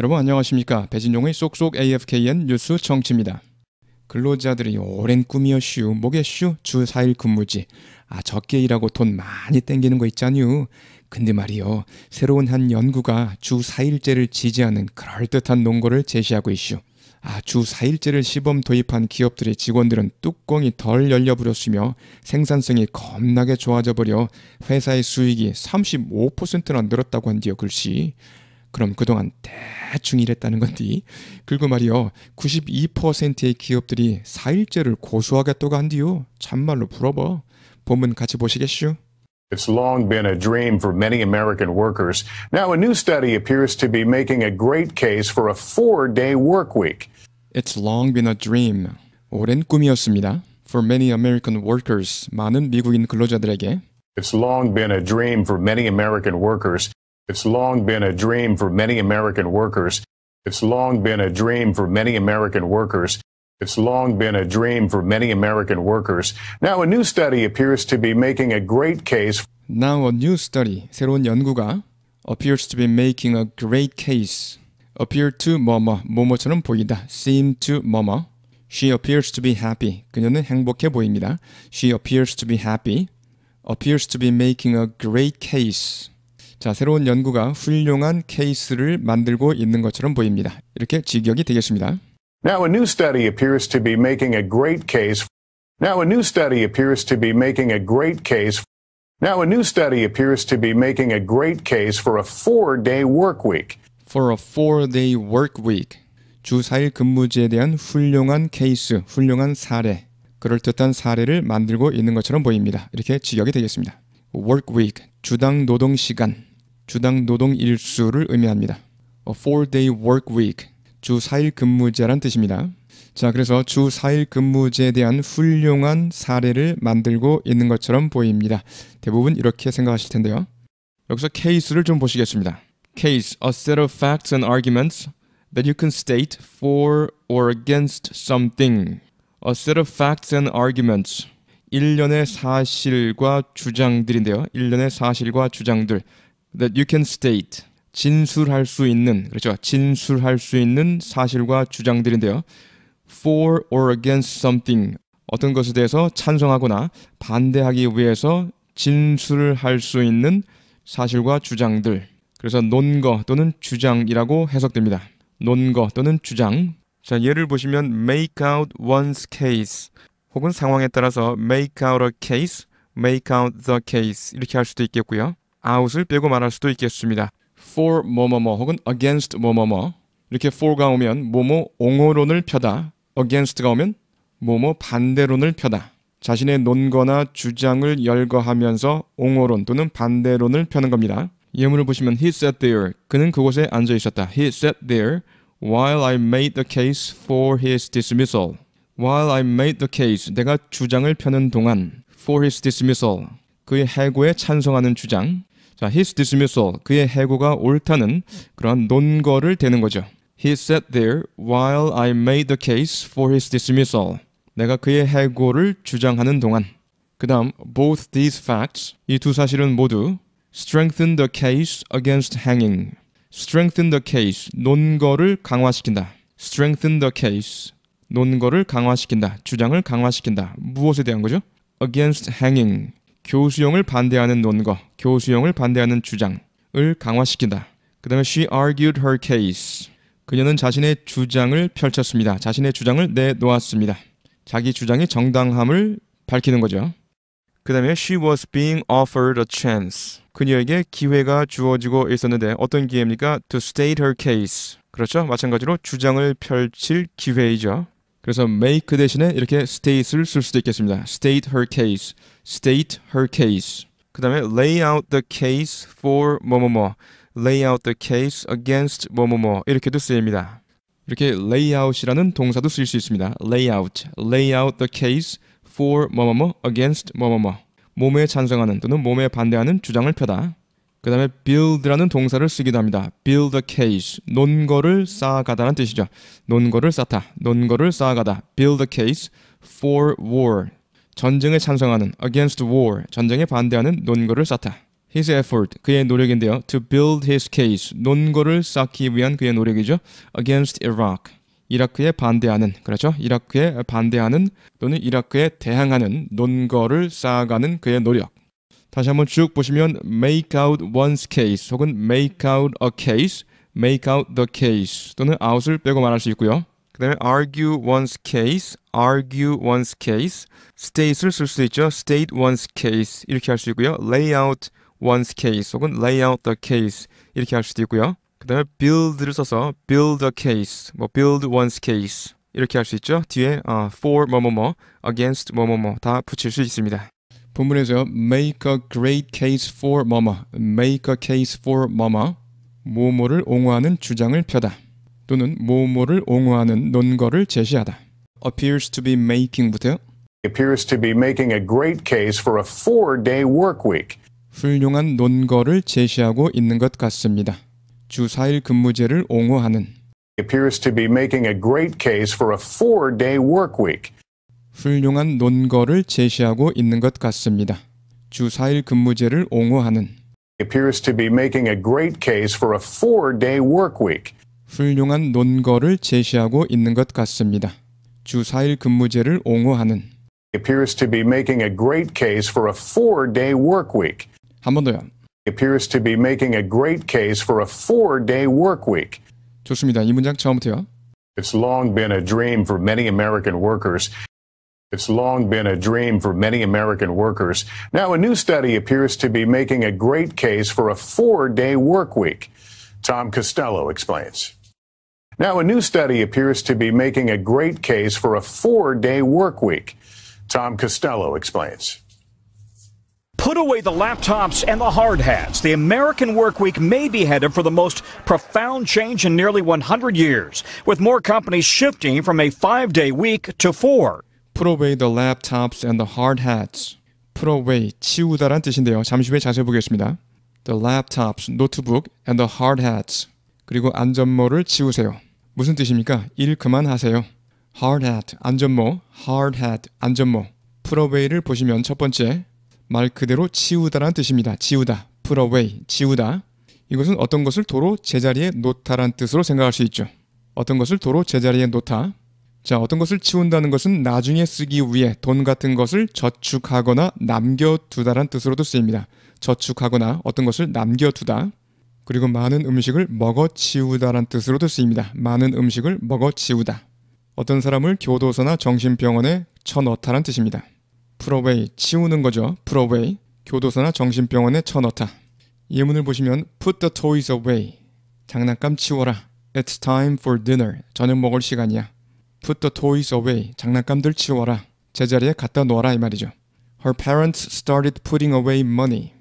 여러분 안녕하십니까 배진용의 쏙쏙 AFKN 뉴스 정치입니다. 근로자들이 오랜 꿈이었 슈, 목에 슈, 주 4일 근무지. 아, 적게 일하고 돈 많이 땡기는 거 있잖유. 근데 말이요, 새로운 한 연구가 주 4일제를 지지하는 그럴듯한 논거를 제시하고 있슈. 아, 주 4일제를 시범 도입한 기업들의 직원들은 뚜껑이 덜 열려버렸으며 생산성이 겁나게 좋아져버려 회사의 수익이 35%나 늘었다고 한디요, 글씨. 그럼 그동안 대충 일했다는 건디. 그리고 말이요. 92%의 기업들이 4일제를 고수하겠다고 한디요. 참말로 부러워. 본문 같이 보시겠슈? It's long been a dream for many American workers. Now, a new study appears to be making a great case for a four day work week. It's long been a dream. 오랜 꿈이었습니다. For many American workers. 많은 미국인 근로자들에게. It's long been a dream for many American workers. It's long been a dream for many American workers. It's long been a dream for many American workers. It's long been a dream for many American workers. Now a new study appears to be making a great case. Now a new study, 새로운 연구가 appears to be making a great case. appear to 뭐뭐 뭐뭐처럼 보인다. seem to 뭐뭐. She appears to be happy. 그녀는 행복해 보입니다. She appears to be happy. appears to be making a great case. 자, 새로운 연구가 훌륭한 케이스를 만들고 있는 것처럼 보입니다. 이렇게 직역이 되겠습니다. Now a new study appears to be making a great case. Now a new study appears to be making a great case. Now a new study appears to be making a great case for a four-day work week. For a four-day work week. 주 4일 근무제에 대한 훌륭한 케이스, 훌륭한 사례, 그럴듯한 사례를 만들고 있는 것처럼 보입니다. 이렇게 직역이 되겠습니다. work week, 주당 노동 시간. 주당 노동 일수를 의미합니다. A four-day work week, 주 4일 근무제란 뜻입니다. 자, 그래서 주 4일 근무제에 대한 훌륭한 사례를 만들고 있는 것처럼 보입니다. 대부분 이렇게 생각하실 텐데요. 여기서 케이스를 좀 보시겠습니다. Case, a set of facts and arguments that you can state for or against something. A set of facts and arguments. 일련의 사실과 주장들인데요. 일련의 사실과 주장들. that you can state 진술할 수 있는 그렇죠 진술할 수 있는 사실과 주장들인데요 for or against something 어떤 것에 대해서 찬성하거나 반대하기 위해서 진술할 수 있는 사실과 주장들 그래서 논거 또는 주장이라고 해석됩니다 논거 또는 주장 자 예를 보시면 make out one's case 혹은 상황에 따라서 make out a case, make out the case 이렇게 할 수도 있겠고요 out을 빼고 말할 수도 있겠습니다. for 뭐뭐뭐 혹은 against 뭐뭐뭐 이렇게 for가 오면 뭐뭐 옹호론을 펴다 against가 오면 뭐뭐 반대론을 펴다 자신의 논거나 주장을 열거하면서 옹호론 또는 반대론을 펴는 겁니다. 예문을 보시면 he sat there 그는 그곳에 앉아 있었다. he sat there while I made the case for his dismissal. while I made the case 내가 주장을 펴는 동안 for his dismissal 그의 해고에 찬성하는 주장 자, his dismissal 그의 해고가 옳다는 그러한 논거를 대는 거죠. He sat there while I made the case for his dismissal. 내가 그의 해고를 주장하는 동안. 그다음 both these facts 이 두 사실은 모두 strengthen the case against hanging. strengthen the case 논거를 강화시킨다. strengthen the case 논거를 강화시킨다. 주장을 강화시킨다. 무엇에 대한 거죠? against hanging 교수형을 반대하는 논거, 교수형을 반대하는 주장을 강화시킨다. 그 다음에 she argued her case. 그녀는 자신의 주장을 펼쳤습니다. 자신의 주장을 내놓았습니다. 자기 주장의 정당함을 밝히는 거죠. 그 다음에 she was being offered a chance. 그녀에게 기회가 주어지고 있었는데 어떤 기회입니까? to state her case. 그렇죠? 마찬가지로 주장을 펼칠 기회이죠. 그래서 make 대신에 이렇게 state를 쓸 수도 있겠습니다. state her case. state her case. 그 다음에 lay out the case for 뭐뭐뭐, lay out the case against 뭐뭐뭐 이렇게도 쓰입니다. 이렇게 layout이라는 동사도 쓰일 수 있습니다. layout, lay out the case for 뭐뭐뭐 against 뭐뭐뭐 몸에 찬성하는 또는 몸에 반대하는 주장을 펴다. 그 다음에 build라는 동사를 쓰기도 합니다. build a case, 논거를 쌓아가다라는 뜻이죠. 논거를 쌓다, 논거를 쌓아가다. build a case for war, 전쟁에 찬성하는 against war 전쟁에 반대하는 논거를 쌓다. His effort 그의 노력인데요. To build his case 논거를 쌓기 위한 그의 노력이죠. Against Iraq 이라크에 반대하는 그렇죠. 이라크에 반대하는 또는 이라크에 대항하는 논거를 쌓아가는 그의 노력. 다시 한번 쭉 보시면 make out one's case 혹은 make out a case, make out the case 또는 out을 빼고 말할 수 있고요. 그다음에 argue one's case, argue one's case, s t a t e 를쓸수 있죠. state one's case 이렇게 할 수 있고요. lay out one's case 혹은 lay out the case 이렇게 할 수도 있고요. 그다음에 build를 써서 build a case, 뭐 build one's case 이렇게 할 수 있죠. 뒤에 어, for 뭐뭐뭐, against 뭐뭐뭐 다 붙일 수 있습니다. 본문에서 make a great case for 뭐뭐, make a case for 뭐뭐, 뭐뭐를 옹호하는 주장을 펴다. 또는 뭐뭐를 옹호하는 논거를 제시하다. appears to be making부터요. appears to be making a great case for a four-day work week. 훌륭한 논거를 제시하고 있는 것 같습니다. 주 4일 근무제를 옹호하는 appears to be making a great case for a four-day work week. 훌륭한 논거를 제시하고 있는 것 같습니다. 주 4일 근무제를 옹호하는 appears to be making a great case for a four-day work week. 훌륭한 논거를 제시하고 있는 것 같습니다. 주 4일 근무제를 옹호하는 appears to be making a great case for a 4-day work week. 한번 더요. appears to be making a great case for a 4-day work week. 좋습니다. 이 문장 처음부터요. It's long been a dream for many American workers. It's long been a dream for many American workers. Now, a new study appears to be making a great case for a four day work week. Tom Costello explains. Now, a new study appears to be making a great case for a four day work week. Tom Costello explains. Put away the laptops and the hard hats. The American workweek may be headed for the most profound change in nearly 100 years, with more companies shifting from a five day week to four. Put away the laptops and the hard hats. Put away, 치우다란 뜻인데요. 잠시 후에 자세히 보겠습니다. The laptops, 노트북, and the hard hats. 그리고 안전모를 치우세요. 무슨 뜻입니까? 일 그만하세요. hard hat 안전모, hard hat 안전모. put away를 보시면 첫 번째 말 그대로 치우다라는 뜻입니다. 치우다, put away, 치우다. 이것은 어떤 것을 도로 제자리에 놓다라는 뜻으로 생각할 수 있죠. 어떤 것을 도로 제자리에 놓다. 자, 어떤 것을 치운다는 것은 나중에 쓰기 위해 돈 같은 것을 저축하거나 남겨두다라는 뜻으로도 쓰입니다. 저축하거나 어떤 것을 남겨두다. 그리고 많은 음식을 먹어치우다란 뜻으로도 쓰입니다. 많은 음식을 먹어치우다. 어떤 사람을 교도소나 정신병원에 쳐넣다란 뜻입니다. 프로웨이 치우는 거죠. 프로웨이 교도소나 정신병원에 쳐넣다. 예문을 보시면 put the toys away, 장난감 치워라. It's time for dinner, 저녁 먹을 시간이야. Put the toys away, 장난감들 치워라. 제자리에 갖다 놓아라 이 말이죠. Her parents started putting away money.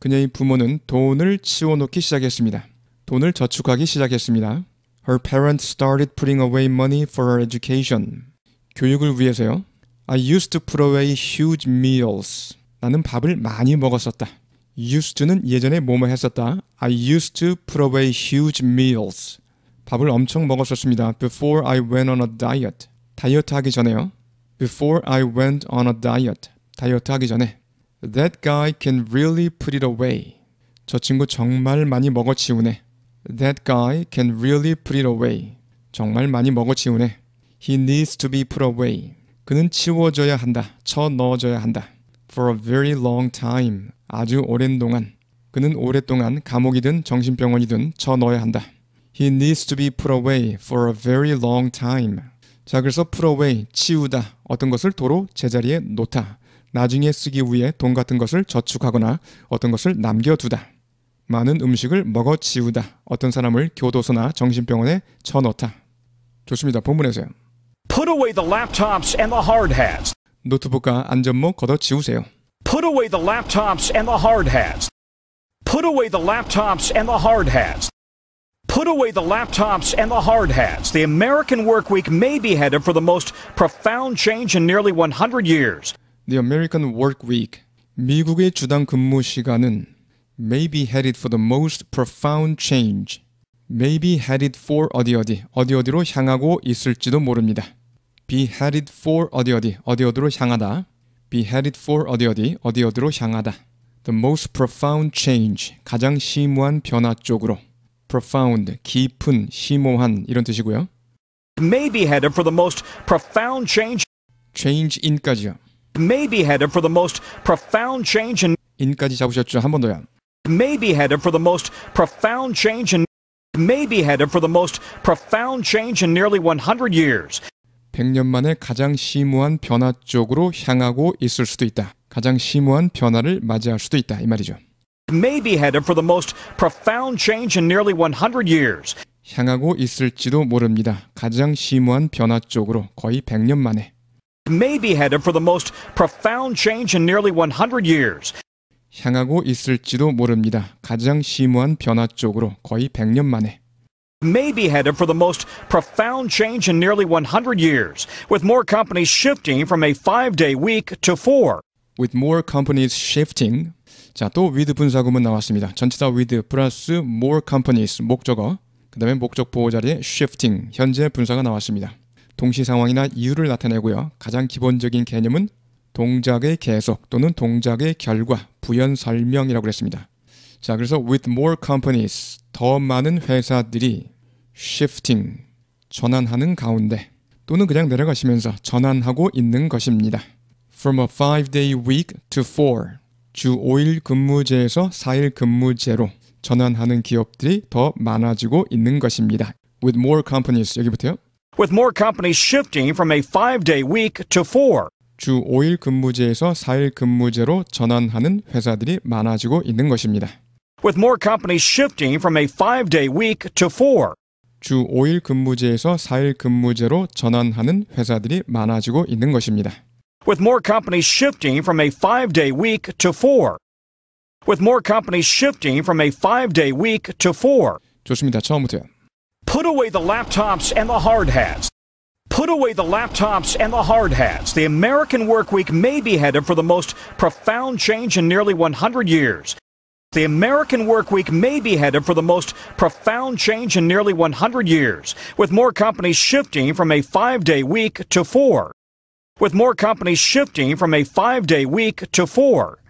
그녀의 부모는 돈을 치워놓기 시작했습니다. 돈을 저축하기 시작했습니다. Her parents started putting away money for her education. 교육을 위해서요. I used to put away huge meals. 나는 밥을 많이 먹었었다. used to는 예전에 뭐뭐 했었다. I used to put away huge meals. 밥을 엄청 먹었었습니다. Before I went on a diet. 다이어트 하기 전에요. Before I went on a diet. 다이어트 하기 전에. That guy can really put it away. 저 친구 정말 많이 먹어치우네. That guy can really put it away. 정말 많이 먹어치우네. He needs to be put away. 그는 치워져야 한다. 쳐 넣어져야 한다. For a very long time. 아주 오랜 동안. 그는 오랫동안 감옥이든 정신병원이든 쳐 넣어야 한다. He needs to be put away for a very long time. 자, 그래서 put away, 치우다. 어떤 것을 도로 제자리에 놓다. 나중에 쓰기 위해 돈 같은 것을 저축하거나 어떤 것을 남겨두다. 많은 음식을 먹어 치우다. 어떤 사람을 교도소나 정신병원에 쳐넣다. 좋습니다. 본문에서요. Put away the laptops and the hard hats. 노트북과 안전모 걷어 치우세요. Put away the laptops and the hard hats. Put away the laptops and the hard hats. Put away the laptops and the hard hats. The American work week may be headed for the most profound change in nearly 100 years. The American Work Week. 미국의 주당 근무 시간은 may be headed for the most profound change. may be headed for 어디 어디 어디 어디로 향하고 있을지도 모릅니다. be headed for 어디 어디 어디 어디로 향하다. be headed for 어디 어디 어디 어디로 향하다. the most profound change 가장 심오한 변화 쪽으로 profound 깊은 심오한 이런 뜻이고요. may be headed for the most profound change change in까지요. may be headed for the most profound change in 인까지 잡으셨죠. 한 번 더요. may be headed for the most profound change in may be headed for the most profound change in nearly 100 years. 100년 만에 가장 심오한 변화 쪽으로 향하고 있을 수도 있다. 가장 심오한 변화를 맞이할 수도 있다. 이 말이죠. may be headed for the most profound change in nearly 100 years. 향하고 있을지도 모릅니다. 가장 심오한 변화 쪽으로 거의 100년 만에 may be headed for the most profound change in nearly 100 years. 향하고 있을지도 모릅니다. 가장 심오한 변화 쪽으로 거의 100년 만에. may be headed for the most profound change in nearly 100 years, with more companies shifting from a five-day week to four. With more companies shifting. 자, 또 with 분사구문 나왔습니다. 전치사 with 플러스 more companies 목적어, 그 다음에 목적 보호 자리에 shifting 현재 분사가 나왔습니다. 동시 상황이나 이유를 나타내고요. 가장 기본적인 개념은 동작의 계속 또는 동작의 결과, 부연 설명이라고 그랬습니다. 자, 그래서 with more companies, 더 많은 회사들이 shifting, 전환하는 가운데 또는 그냥 내려가시면서 전환하고 있는 것입니다. From a five-day week to four, 주 5일 근무제에서 4일 근무제로 전환하는 기업들이 더 많아지고 있는 것입니다. With more companies, 여기부터요. with more companies shifting from a five-day week to four. 주 5일 근무제에서 4일 근무제로 전환하는 회사들이 많아지고 있는 것입니다. With more companies shifting from a five-day week to four. 주 5일 근무제에서 4일 근무제로 전환하는 회사들이 많아지고 있는 것입니다. With more companies shifting from a five-day week to four. With more companies shifting from a five-day week to four. 좋습니다. 처음부터요. Put away the laptops and the hard hats. Put away the laptops and the hard hats. The American workweek may be headed for the most profound change in nearly 100 years. The American workweek may be headed for the most profound change in nearly 100 years, with more companies shifting from a five-day week to four. With more companies shifting from a five-day week to four.